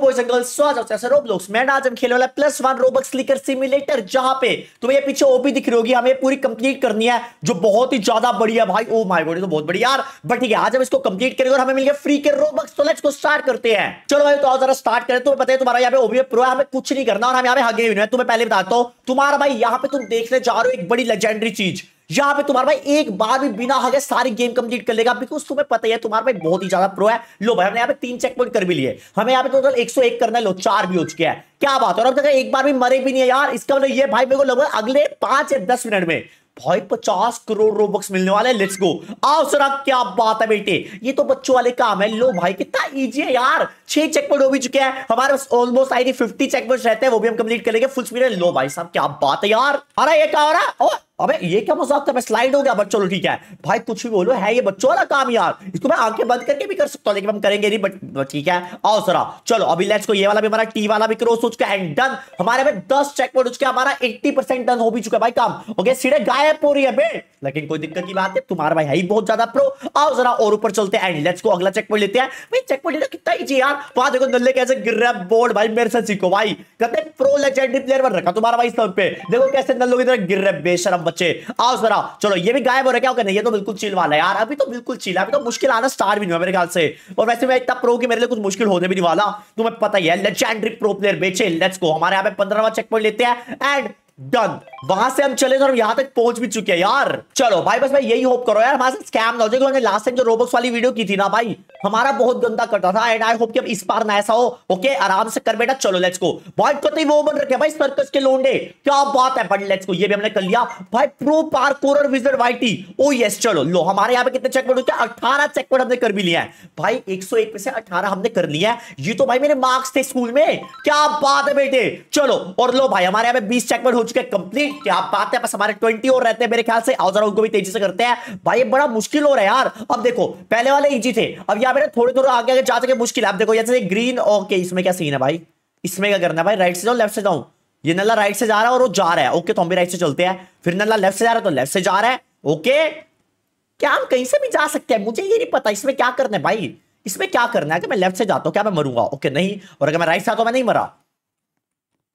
Boys and girls स्वागत है मैं आज हम खेलने वाला प्लस वन सिमुलेटर जहां पे तुम्हें ये पीछे ओपी दिख रही होगी हमें पूरी कंप्लीट करनी है जो बहुत ही ज्यादा भाई ओ माय गॉड तो बहुत यार बट ठीक है आज हम इसको कंप्लीट करेंगे और हमें मिल गया फ्री के रोबक्स तो लेट्स स्टार्ट करते हैं चलो भाई तो आओ जरा स्टार्ट करें तुम्हें पता है तुम्हारा पे प्रो है हमें कुछ नहीं करना और हम पे तुम्हें पहले बताता हूं तुम्हारा भाई यहाँ पे तुम देखने जा रहे हो एक बड़ी लेजेंडरी चीज यहां पे तुम्हारा भाई एक बार भी बिना हगे सारी गेम कंप्लीट कर लेगा बिकॉज तुम्हें पता ही है तुम्हारा भाई बहुत ही ज्यादा प्रो है लो भाई हमने यहाँ पे तीन चेक पॉइंट कर भी लिए हमें यहाँ पे टोटल एक सौ एक करना है लो चार भी हो चुके हैं क्या बात है और अब तक एक बार भी मरे भी नहीं है यार इसका मतलब ये भाई मेरे को लगभग अगले पांच या दस मिनट में भाई पचास करोड़ रोबक्स मिलने वाले लेट्स गो आओ सर क्या बात है बेटे ये तो बच्चों वाले काम है लो भाई कितना इजी है यार छह पॉइंट हो भी चुके हैं हमारे ऑलमोस्ट आई थी फिफ्टी पॉइंट रहते हैं वो भी हम कंप्लीट करेंगे फुल स्पीड लो भाई साहब क्या बात है यार अरे ये क्या हो रहा है अबे ये क्या मजाक था मैं स्लाइड हो गया बट चलो ठीक है भाई कुछ भी बोलो है ये बच्चों वाला काम यार इसको मैं आंखें बंद करके भी कर सकता हूँ लेकिन हम करेंगे नहीं बट ठीक है आओ सरा चलो अभी लेट्स को ये वाला भी हमारा टी वाला भी क्रॉस हो चुका है एंड डन हमारे में दस चेक पॉइंट हो चुके हमारा एट्टी परसेंट डन हो भी चुका है भाई काम ओके सीढ़े गायब हो रही है बेट लेकिन कोई दिक्कत की बात है तुम्हारा भाई है ही बहुत ज्यादा प्रो आओ जरा और ऊपर चलते हैं एंड लेट्स को अगला चेक पॉइंट लेते हैं भाई चेक पॉइंट लेना कितना ही यार वहां देखो नल्ले कैसे गिर रहा है बोर्ड भाई मेरे से सीखो भाई कहते प्रो लेजेंडरी प्लेयर बन रखा तुम्हारा भाई सब पे देखो कैसे नल्लो की तरह गिर रहे बेशरम बच्चे आओ जरा चलो ये भी गायब हो रहा है क्या कहना ये तो बिल्कुल चिल वाला है यार अभी तो बिल्कुल चिल अभी तो मुश्किल आना स्टार भी नहीं मेरे ख्याल से और वैसे मैं इतना प्रो की मेरे लिए कुछ मुश्किल होने भी नहीं वाला तुम्हें पता ही है लेजेंडरी प्रो प्लेयर बेचे लेट्स को हमारे यहाँ पे पंद्रहवा चेक पॉइंट लेते हैं एंड डन वहां से हम चले और यहां तक पहुंच भी चुके हैं यार चलो भाई बस मैं यही होप करो यार हमारे स्कैम ना हो जाए क्योंकि लास्ट टाइम जो रोबोक्स वाली वीडियो की थी ना भाई हमारा बहुत गंदा करता था एंड आई होप कि अब इस बार ना ऐसा हो ओके आराम से कर बेटा चलो लेट्स को वाइट करते वो बन रखे भाई सर्कस के लोंडे क्या बात है बट लेट्स को ये भी हमने कर लिया भाई प्रो पार्कोर विजर वाइटी ओ यस चलो लो हमारे यहाँ पे कितने चेकपॉइंट होते हैं अठारह चेकपॉइंट हमने कर भी लिया है भाई एक सौ में से अठारह हमने कर लिया है ये तो भाई मेरे मार्क्स थे स्कूल में क्या बात है बेटे चलो और लो भाई हमारे यहाँ पे बीस चेकपॉइंट हो चुके कंप्लीट क्या बात है बस हमारे ट्वेंटी और रहते हैं मेरे ख्याल से आओ जरा उनको भी तेजी से करते हैं भाई बड़ा मुश्किल हो रहा है यार अब देखो पहले वाले इजी थे अब यहाँ मेरे थोड़े थोड़े आगे आगे जा सके मुश्किल है आप देखो जैसे ग्रीन ओके इसमें क्या सीन है भाई इसमें क्या करना है भाई राइट से जाओ लेफ्ट से जाओ ये नल्ला राइट से जा रहा है और वो जा रहा है ओके तो हम भी राइट से चलते हैं फिर नल्ला लेफ्ट से जा रहा है तो लेफ्ट से जा रहा है ओके क्या हम कहीं से भी जा सकते हैं मुझे ये नहीं पता इसमें क्या करना है भाई इसमें क्या करना है कि मैं लेफ्ट से जाता हूं क्या मैं मरूंगा ओके नहीं और अगर मैं राइट से आता हूं मैं नहीं मरा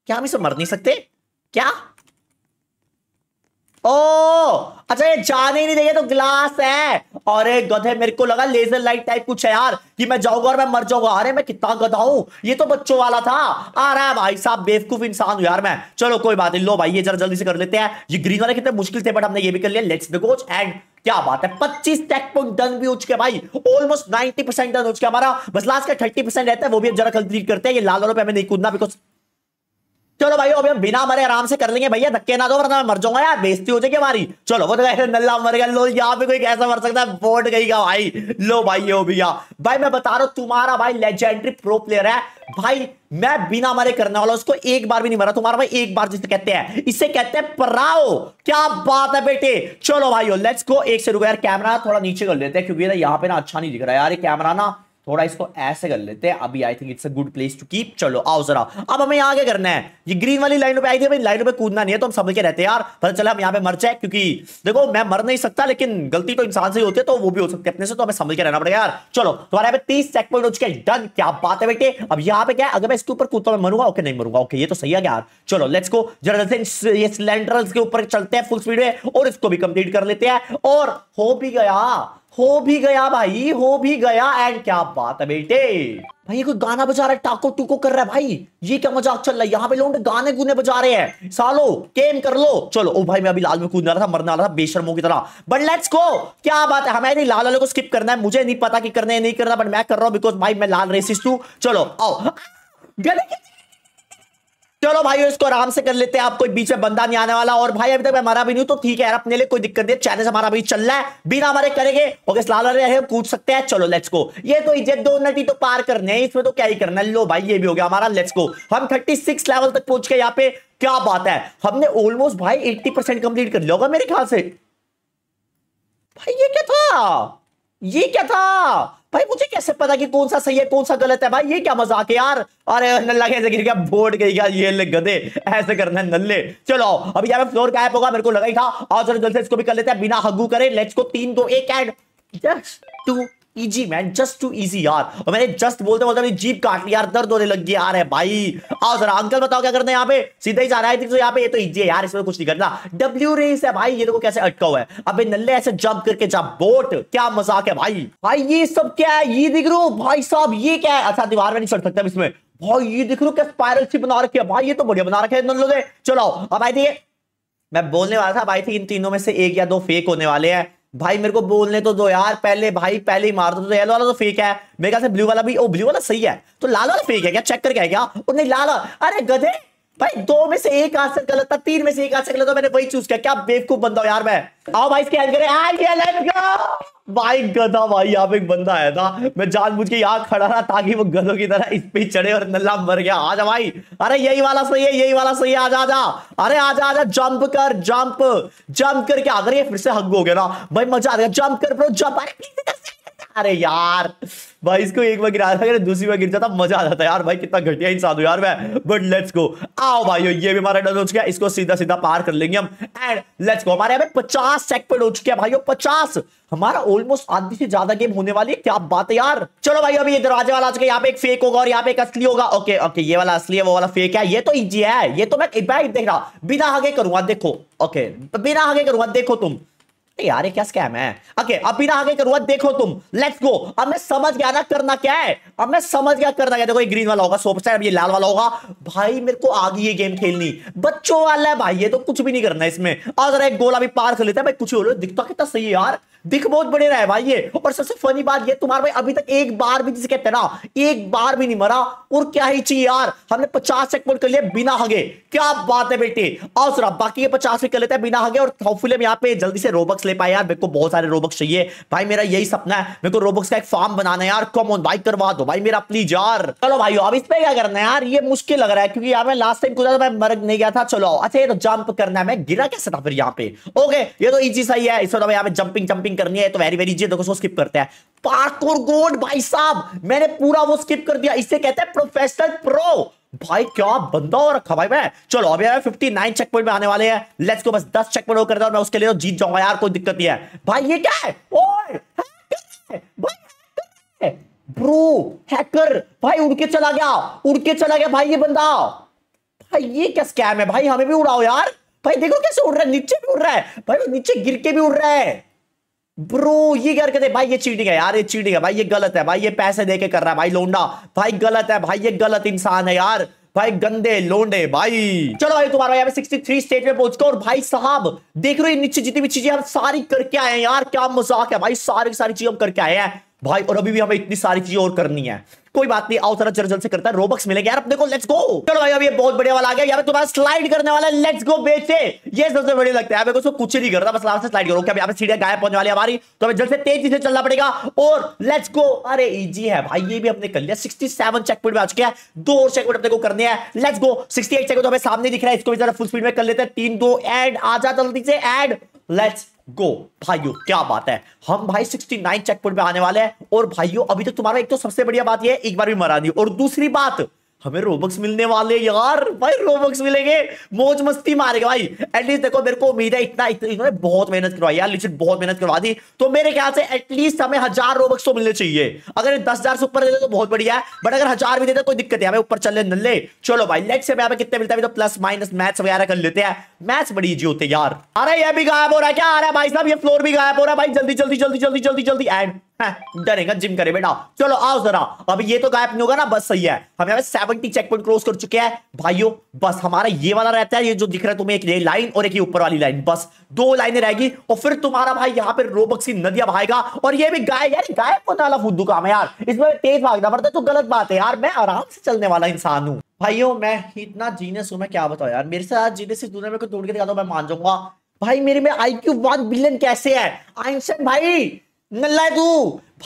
क्या हम इसे मर नहीं सकते क्या ओ अच्छा ये जाने ही नहीं देगा तो ग्लास है और एक गधे मेरे को लगा लेजर लाइट टाइप कुछ है यार कि मैं जाऊंगा और मैं मर जाऊंगा अरे मैं कितना गधा हूं ये तो बच्चों वाला था आ रहा है भाई साहब बेवकूफ इंसान हूं यार मैं चलो कोई बात नहीं लो भाई ये जरा जल्दी से कर लेते हैं ये ग्रीन वाले कितने मुश्किल थे बट हमने ये भी कर लिया लेट्स बिगोच एंड क्या बात है पच्चीस टेक पॉइंट डन भी हो के भाई ऑलमोस्ट नाइनटी परसेंट डन हो के हमारा बस लास्ट का थर्टी परसेंट रहता है वो भी जरा कल करते हैं ये लाल वालों पर हमें नहीं कूदना बिकॉज चलो भाई अभी हम बिना मरे आराम से कर लेंगे भैया धक्के ना दो वरना मैं मर जाऊंगा यार बेइज्जती हो जाएगी हमारी चलो वो तो कह नल्ला मर गया लो यहाँ पे कोई कैसा मर सकता है बोट गई का भाई लो भाई ये भैया भाई मैं बता रहा हूँ तुम्हारा भाई लेजेंडरी प्रो प्लेयर है भाई मैं बिना मरे करने वाला उसको एक बार भी नहीं मरा तुम्हारा भाई एक बार जिसे कहते हैं इसे कहते हैं पराओ क्या बात है बेटे चलो भाई लेट्स गो एक से रुको यार कैमरा थोड़ा नीचे कर लेते हैं क्योंकि यहाँ पे ना अच्छा नहीं दिख रहा है यार ये कैमरा ना थोड़ा इसको ऐसे कर लेते हैं अभी I think it's a good place to keep चलो आओ जरा अब हमें यहाँ क्या करना है ये ग्रीन वाली लाइनों पे आई थी लाइनों पे कूदना नहीं है तो हम समझ के रहते हैं यार पता चले हम यहाँ पे मर जाए क्योंकि देखो मैं मर नहीं सकता लेकिन गलती तो इंसान से ही होती है तो वो भी हो सकती है अपने से तो हमें समझ के रहना पड़ेगा यार चलो तुम्हारे यहाँ पे तीस चेक पॉइंट हो चुके हैं डन क्या बात है बेटे अब यहाँ पे क्या अगर मैं इसके ऊपर कूदता मैं मरूंगा ओके नहीं मरूंगा ओके ये तो सही है यार चलो लेट्स को जरा जैसे ये सिलेंडर के ऊपर चलते हैं फुल स्पीड में और इसको भी कंप्लीट कर लेते हैं और हो भी गया हो भी गया भाई हो भी गया एंड क्या बात है बेटे भाई कोई गाना बजा रहा है टाको टूको कर रहा है भाई ये क्या मजाक चल रहा है यहाँ पे लोग गाने गुने बजा रहे हैं सालो गेम कर लो चलो ओ भाई मैं अभी लाल में कूदना रहा था मरना रहा था बेशर्मो की तरह बट लेट्स गो क्या बात है हमें नहीं लाल वाले को स्किप करना है मुझे नहीं पता कि करना है नहीं करना बट मैं कर रहा हूँ बिकॉज भाई मैं लाल रेसिस्ट हूँ चलो आओ गले चलो भाई इसको आराम से कर लेते हैं आप कोई बीच में बंदा नहीं आने वाला और भाई अभी तक मैं मरा भी नहीं तो ठीक है यार अपने लिए कोई दिक्कत नहीं चैनल से हमारा भी चल रहा है बिना हमारे करेंगे ओके लाल रहे कूद सकते हैं चलो लेट्स को ये तो इज्जत दो नटी तो पार करने है इसमें तो क्या ही करना लो भाई ये भी हो गया हमारा लेट्स को हम थर्टी सिक्स लेवल तक पहुंच गए यहाँ पे क्या बात है हमने ऑलमोस्ट भाई एट्टी परसेंट कंप्लीट कर लिया होगा मेरे ख्याल से भाई ये क्या था ये क्या था भाई मुझे कैसे पता कि कौन सा सही है कौन सा गलत है भाई ये क्या मजाक है यार अरे नल्ला कैसे गिर गया बोर्ड गई क्या ये ले गधे ऐसे करना है नल्ले चलो अभी यार फ्लोर गायब होगा मेरे को लगा ही था और जल्द से इसको भी कर लेते हैं बिना हगू करे लेट्स को तीन दो एक and just too easy man just too easy यार और मैंने जस्ट बोलते बोलते मेरी जीप काट ली यार दर्द होने लग गया यार है भाई आओ जरा अंकल बताओ क्या करना है यहाँ पे सीधा ही जा रहा है तो यहाँ पे ये तो इजी है यार इसमें तो कुछ नहीं करना डब्ल्यू रेस है भाई ये देखो कैसे अटका हुआ है अबे नल्ले ऐसे जंप करके जा बोट क्या मजाक है भाई भाई ये सब क्या है ये दिख रहे हो भाई साहब ये क्या है अच्छा दीवार में नहीं चढ़ सकता इसमें भाई ये दिख रहे हो क्या स्पायरल सी बना रखी है भाई ये तो बढ़िया बना रखे है चलो अब आई थी मैं बोलने वाला था भाई थी इन तीनों में से एक या दो फेक होने वाले हैं भाई मेरे को बोलने तो दो यार पहले भाई पहले ही मार दो तो येलो वाला तो फेक है मेरे ख्याल से ब्लू वाला भी ओ ब्लू वाला सही है तो लाल वाला फेक है क्या चेक करके है क्या और नहीं लाल अरे गधे भाई दो में से एक आंसर गलत था तीन में से एक आंसर गलत था मैंने वही चूज किया क्या बेवकूफ बंदा हो यार मैं आओ भाई इसके करें भाई हाँ गधा भाई यहाँ पे एक बंदा आया था मैं जानबूझ के यहाँ खड़ा रहा ताकि वो गधों की तरह इस पे चढ़े और नल्ला मर गया आ जा भाई अरे यही वाला सही है यही वाला सही है आजा आजा अरे आजा आजा जंप कर जंप जंप करके आ अगर ये फिर से हग हो गया ना भाई मजा आ गया जंप कर ब्रो जंप अरे प्लीज अरे यार भाई इसको एक बार गिरा था दूसरी बार गिर जाता मजा आ जाता यार भाई कितना घटिया इंसान हो यार मैं बट लेट्स गो आओ भाई ये भी हमारा डन हो चुका है इसको सीधा सीधा पार कर लेंगे हम एंड लेट्स गो हमारे यहाँ पचास सेकंड हो चुके हैं भाई पचास हमारा ऑलमोस्ट आधी से ज्यादा गेम होने वाली है क्या बात है यार चलो भाई अभी ये दरवाजे वाला आ चुका है यहाँ पे एक फेक होगा और यहाँ पे एक असली होगा ओके ओके ये वाला असली है वो वाला फेक है ये तो इजी है ये तो मैं देख रहा बिना आगे करूंगा देखो ओके बिना आगे करूंगा देखो तुम यार ये क्या स्कैम है ओके अब बिना आगे करूंगा देखो तुम लेट्स गो अब मैं समझ गया ना करना क्या है अब मैं समझ गया करना क्या देखो ये ग्रीन वाला होगा सोप अब ये लाल वाला होगा भाई मेरे को आ गई ये गेम खेलनी बच्चों वाला है भाई ये तो कुछ भी नहीं करना इसमें और जरा एक गोला भी पार कर लेता है भाई कुछ बोलो दिखता कितना सही है यार दिख बहुत बड़े रहा है भाई ये और सबसे फनी बात ये तुम्हारे भाई अभी तक एक बार भी जिसे कहते ना एक बार भी नहीं मरा और क्या ही चाहिए यार हमने पचास चेकपॉइंट कर लिया बिना हगे क्या बात है बेटे और सुना बाकी ये पचास भी कर लेते हैं बिना हगे और होपफुली यहाँ पे जल्दी से रोबक्स ले पाए यार मेरे को बहुत सारे रोबक्स चाहिए भाई मेरा यही सपना है मेरे को रोबक्स का एक फार्म बनाना है यार कम ऑन भाई करवा दो भाई मेरा प्लीज यार चलो भाई अब इस पे क्या करना है यार ये मुश्किल लग रहा है क्योंकि यार मैं लास्ट टाइम कुछ मैं मर नहीं गया था चलो अच्छा ये तो जंप करना है मैं गिरा कैसे था फिर यहाँ पे ओके ये तो इजी सही है इसमें तो वक्त यहाँ पे जंपिंग जंपिंग करनी है तो वेरी वेरी इजी देखो स्किप करते हैं पार्कोर गोड भाई साहब मैंने पूरा वो स्किप कर दिया इससे कहते हैं प्रोफेशनल प्रो भाई क्या बंदा हो रखा भाई मैं चलो अभी यार 59 चेक पॉइंट में आने वाले हैं लेट्स गो बस 10 चेक पॉइंट और करता हूं मैं उसके लिए तो जीत जाऊंगा यार कोई दिक्कत नहीं है भाई ये क्या है ओए ब्रो हैकर भाई उड़ के चला गया उड़ के चला गया भाई ये बंदा भाई ये क्या स्कैम है भाई हमें भी उड़ाओ यार भाई देखो कैसे उड़ रहा है नीचे भी उड़ रहा है भाई नीचे गिर के भी उड़ रहा है ब्रो ये क्या कहते भाई ये चीटिंग है यार ये चीटिंग है भाई ये गलत है भाई ये पैसे देके कर रहा है भाई लोंडा भाई गलत है भाई ये गलत इंसान है यार भाई गंदे लोंडे भाई चलो भाई तुम्हारा यहाँ पे थ्री स्टेट में पहुंच गया और भाई साहब देख रहे हो नीचे जितनी भी चीजें हम सारी करके आए हैं यार क्या मजाक है भाई सारी सारी चीज हम करके आए हैं भाई और अभी भी हमें इतनी सारी चीजें और करनी है कोई बात नहीं आओ जरा जल्द से करता है रोबक्स मिलेंगे यार अपने को लेट्स गो चलो भाई अभी ये बहुत बढ़िया वाला आ गया यार तुम्हारा तो स्लाइड करने वाला है लेट्स गो बेचे ये सबसे बढ़िया लगता है मेरे को कुछ नहीं करता बस आराम से स्लाइड करो क्या यहाँ पे सीढ़ियां गायब पहुंचने वाली हमारी तो हमें जल्द से तेजी से चलना पड़ेगा और लेट्स गो अरे इजी है भाई ये भी हमने कर लिया सिक्सटी सेवन चेकपॉइंट में आ चुके हैं दो और चेकपॉइंट अपने को करने हैं let's go sixty eight checkpoint हमें सामने दिख रहा है इसको भी जरा फुल स्पीड में कर लेते हैं तीन दो एड आ जा जल्दी से एड लेट्स गो भाइयों क्या बात है हम भाई 69 चेक पॉइंट पे आने वाले हैं और भाइयों अभी तक तो तुम्हारा एक तो सबसे बढ़िया बात यह है एक बार भी मरा नहीं और दूसरी बात हमें रोबक्स मिलने वाले यार भाई रोबक्स मिलेंगे मौज मस्ती मारेगा भाई एटलीस्ट देखो मेरे को उम्मीद है इतना इन्होंने बहुत मेहनत करवाई यार लिचिट बहुत मेहनत करवा दी तो मेरे ख्याल से एटलीस्ट हमें हजार रोबक्स तो मिलने चाहिए अगर दस हजार से ऊपर देते तो बहुत बढ़िया है बट अगर हजार भी देते तो कोई दिक्कत है हमें ऊपर चलने नल्ले चलो भाई लेट से यहाँ कितने मिलता है तो प्लस माइनस मैथ्स वगैरह कर लेते हैं मैथ्स बड़ी जी होते यार अरे ये भी गायब हो रहा है क्या आ रहा है भाई साहब ये फ्लोर भी गायब हो रहा है भाई जल्दी जल्दी जल्दी जल्दी जल्दी जल्दी एंड डरेगा जिम करे बेटा चलो आओ जरा अब ये तो गायब नहीं होगा ना बस सही है हम यहाँ पे सेवेंटी चेक पॉइंट क्रॉस कर चुके हैं भाइयों बस हमारा ये वाला रहता है ये जो दिख रहा है तुम्हें एक ये लाइन और एक ये ऊपर वाली लाइन बस दो लाइनें रहेगी और फिर तुम्हारा भाई यहाँ पे रोबक्स की नदिया भाएगा और ये भी गाय यार गायब को नाला फुद्दू काम है यार इसमें तेज भागना पड़ता है तो गलत बात है यार मैं आराम से चलने वाला इंसान हूँ भाइयों मैं इतना जीनियस हूँ मैं क्या बताऊँ यार मेरे साथ जीने से दुनिया में तोड़ के दिखाता हूँ मैं मान जाऊंगा भाई मेरे में आई क्यू वन बिलियन कैसे है आइंस्टाइन भाई नल्ला है तू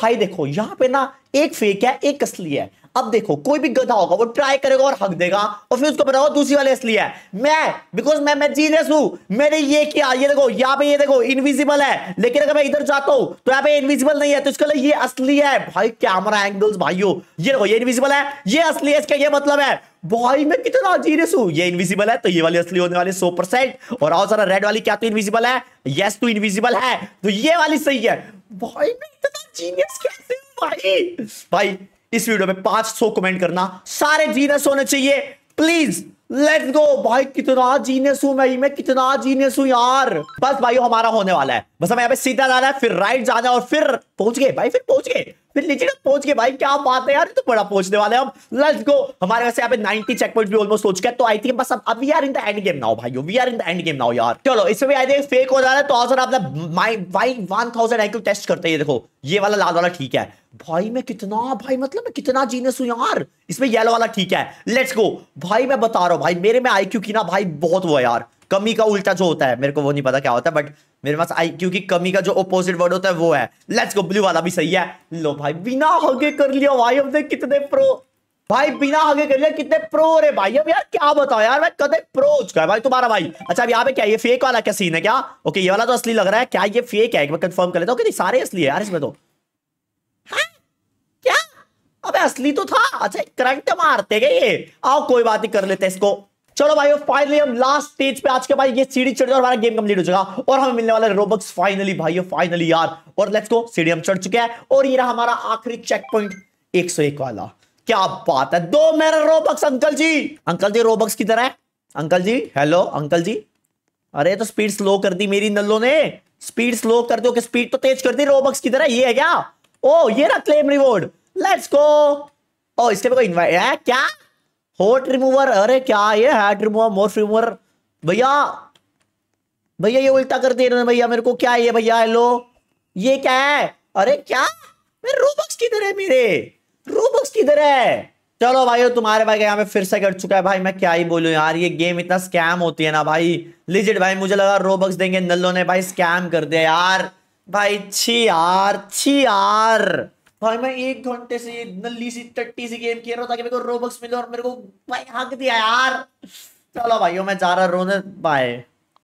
भाई देखो यहां पे ना एक फेक है एक असली है अब देखो कोई भी गधा होगा वो ट्राई करेगा और हक देगा और फिर उसको बताओ दूसरी वाले असली है मैं बिकॉज मैं मैं जीनियस हूं मेरे ये क्या ये देखो यहां पे ये देखो इनविजिबल है लेकिन अगर मैं इधर जाता हूं तो यहां पे इनविजिबल नहीं है तो इसके लिए ये असली है भाई कैमरा एंगल्स भाइयों ये देखो ये इनविजिबल है ये असली है इसका ये मतलब है भाई मैं कितना जीनियस हूं ये इनविजिबल है तो ये वाली असली होने वाली सौ परसेंट और आओ जरा रेड वाली क्या तो इनविजिबल है यस तो इनविजिबल है तो ये वाली सही है भाई इतना जीनियस कैसे भाई भाई इस वीडियो में 500 कमेंट करना सारे जीनियस होने चाहिए प्लीज लेट्स गो भाई कितना जीनियस हूं मैं मैं कितना जीनियस हूं यार बस भाई हमारा होने वाला है बस हमें यहाँ पे सीधा जाना है फिर राइट जाना है और फिर पहुंच गए भाई फिर पहुंच गए फिर लीजिएगा पहुंच गए भाई क्या बात है यार तो बड़ा पहुंचने वाले अब लेट्स गो हमारे वैसे यहाँ पे 90 चेक पॉइंट भी ऑलमोस्ट हो चुका है तो आई थिंक बस अब we are in the end game now भाई we are in the end game now यार चलो इसमें आई थिंक फेक हो जा रहा है तो और आप माई भाई 1000 आईक्यू टेस्ट करते हैं देखो ये वाला लाल वाला ठीक है भाई मैं कितना भाई मतलब मैं कितना जीनियस हूं यार इसमें येलो वाला ठीक है लेट्स गो भाई मैं बता रहा हूं भाई मेरे में आईक्यू की ना भाई बहुत वो है यार कमी का उल्टा जो होता है मेरे को वो नहीं पता क्या होता है बट मेरे पास आई क्योंकि कमी का जो अपोजिट वर्ड होता है वो है लेट्स गो ब्लू वाला भी सही है लो भाई बिना हगे कर लिया भाई हमने कितने प्रो भाई बिना आगे कर लिया कितने प्रो रे भाई अब यार क्या बताओ यार मैं कदम प्रो हो चुका है भाई तुम्हारा भाई अच्छा अब यहाँ पे क्या ये फेक वाला क्या सीन है क्या ओके ये वाला तो असली लग रहा है क्या ये फेक है मैं कंफर्म कर लेता हूँ कि नहीं सारे असली है यार इसमें तो हाँ? क्या अबे असली तो था अच्छा करंट मारते गए ये आओ कोई बात नहीं कर लेते इसको चलो भाई फाइनली हम लास्ट स्टेज पे आज के भाई ये सीढ़ी चढ़ और हमारा गेम कंप्लीट हो चुका और हमें मिलने वाला रोबक्स फाइनली भाई फाइनली यार और लेट्स गो सीढ़ी हम चढ़ चुके हैं और ये रहा हमारा आखिरी चेक पॉइंट एक वाला क्या बात है दो मेरा Robux uncle ji uncle ji Robux की है uncle ji hello uncle ji अरे तो स्पीड स्लो कर दी मेरी नल्लो ने स्पीड स्लो कर दो स्पीड तो तेज कर दी रोबक्स की तरह ये है क्या ओ ये रहा claim reward let's go oh इसके पे कोई इनवाइट है क्या हॉट रिमूवर अरे क्या ये हैड रिमूवर मोस्ट रिमूवर भैया भैया ये उल्टा कर दिया भैया मेरे को क्या है भैया हेलो ये क्या है अरे क्या मेरे रोबक्स किधर है मेरे रोबक्स किधर है चलो भाई तुम्हारे भाई यहाँ पे फिर से कट चुका है भाई मैं क्या ही बोलूँ यार ये गेम इतना स्कैम होती है ना भाई लिजिट भाई मुझे लगा रोबक्स देंगे नल्लो ने भाई स्कैम कर दिया यार भाई छी यार छी यार भाई मैं एक घंटे से नल्ली सी टट्टी सी गेम खेल रहा हूँ ताकि मेरे को रोबक्स मिले और मेरे को भाई हक दिया यार चलो भाई मैं जा रहा रोने बाय